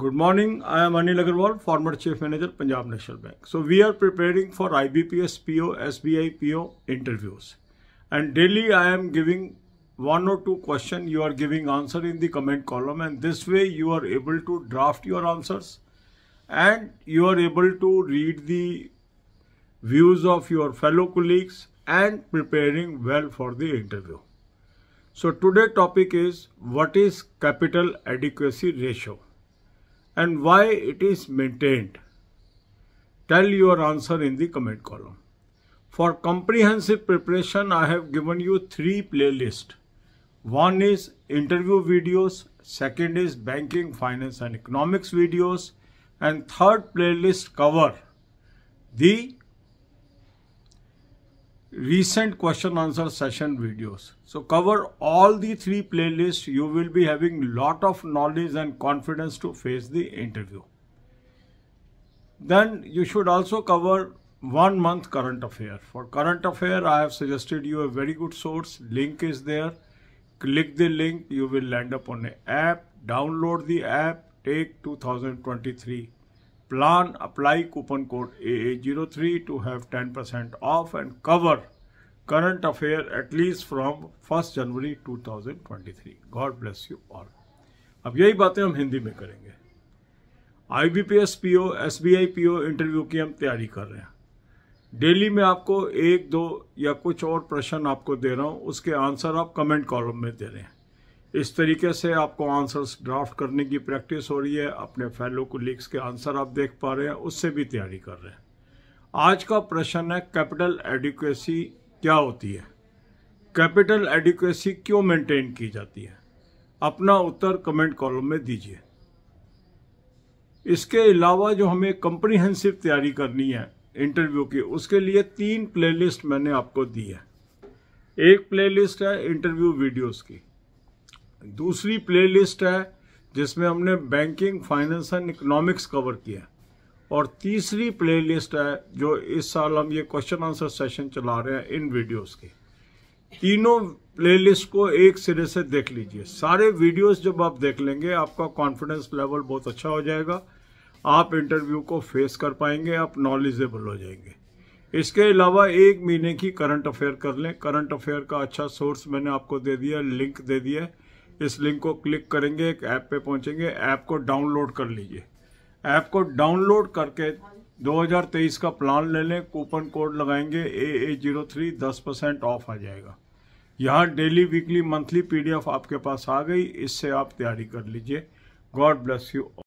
Good morning. I am Anil Agarwal, former Chief Manager, Punjab National Bank. So we are preparing for IBPS PO, SBI PO interviews. And daily I am giving one or two question. You are giving answer in the comment column and this way you are able to draft your answers and you are able to read the views of your fellow colleagues and preparing well for the interview. So today topic is what is capital adequacy ratio? and why it is maintained? Tell your answer in the comment column. For comprehensive preparation, I have given you three playlists. One is interview videos, second is banking, finance and economics videos, and third playlist cover the recent question answer session videos. So cover all the three playlists. You will be having lot of knowledge and confidence to face the interview. Then you should also cover one month current affair. For current affair, I have suggested you a very good source. Link is there. Click the link. You will land up on an app. Download the app. Take 2023 plan apply coupon code AA03 to have 10% off and cover current affair at least from 1st January 2023 god bless you all अब यही बातें हम हिंदी में करेंगे I B P S P O S B I P O interview की हम तैयारी कर रहे हैं डेली में आपको एक दो या कुछ और प्रश्न आपको दे रहा हूँ उसके आंसर आप कमेंट कॉलम में दे रहे हैं इस तरीके से आपको आंसर्स ड्राफ्ट करने की प्रैक्टिस हो रही है अपने फैलो को लिख्स के आंसर आप देख पा रहे हैं उससे भी तैयारी कर रहे हैं आज का प्रश्न है कैपिटल एडुकेसी क्या होती है कैपिटल एडुकेसी क्यों मेंटेन की जाती है अपना उत्तर कमेंट कॉलम में दीजिए इसके अलावा जो हमें कंप्रीहेंसिव तैयारी करनी है इंटरव्यू की उसके लिए तीन प्लेलिस्ट मैंने आपको दी है एक प्लेलिस्ट है इंटरव्यू वीडियोस की दूसरी प्लेलिस्ट है जिसमें हमने banking finance and economics cover किया और तीसरी प्लेलिस्ट है जो इस साल हम ये क्वेश्चन आंसर सेशन चला रहे हैं इन वीडियोस के तीनों प्लेलिस्ट को एक सिरे से देख लीजिए सारे वीडियोस जब आप देख लेंगे आपका कॉन्फिडेंस लेवल बहुत अच्छा हो जाएगा आप इंटरव्यू को फेस कर पाएंगे आप नॉलेजेबल हो जाएंगे इसके अलावा एक महीने की करंट अफेयर कर लें करंट अफेयर का अच्छा सोर्स मैंने आपको दे दिया लिंक दे दिया है इस लिंक को क्लिक करेंगे एक ऐप पे पहुंचेंगे ऐप को डाउनलोड कर लीजिए ऐप को डाउनलोड करके 2023 का प्लान ले लें कूपन कोड लगाएंगे ए ए जीरो थ्री दस परसेंट ऑफ आ जाएगा यहाँ डेली वीकली मंथली पीडीएफ आपके पास आ गई इससे आप तैयारी कर लीजिए गॉड ब्लेस यू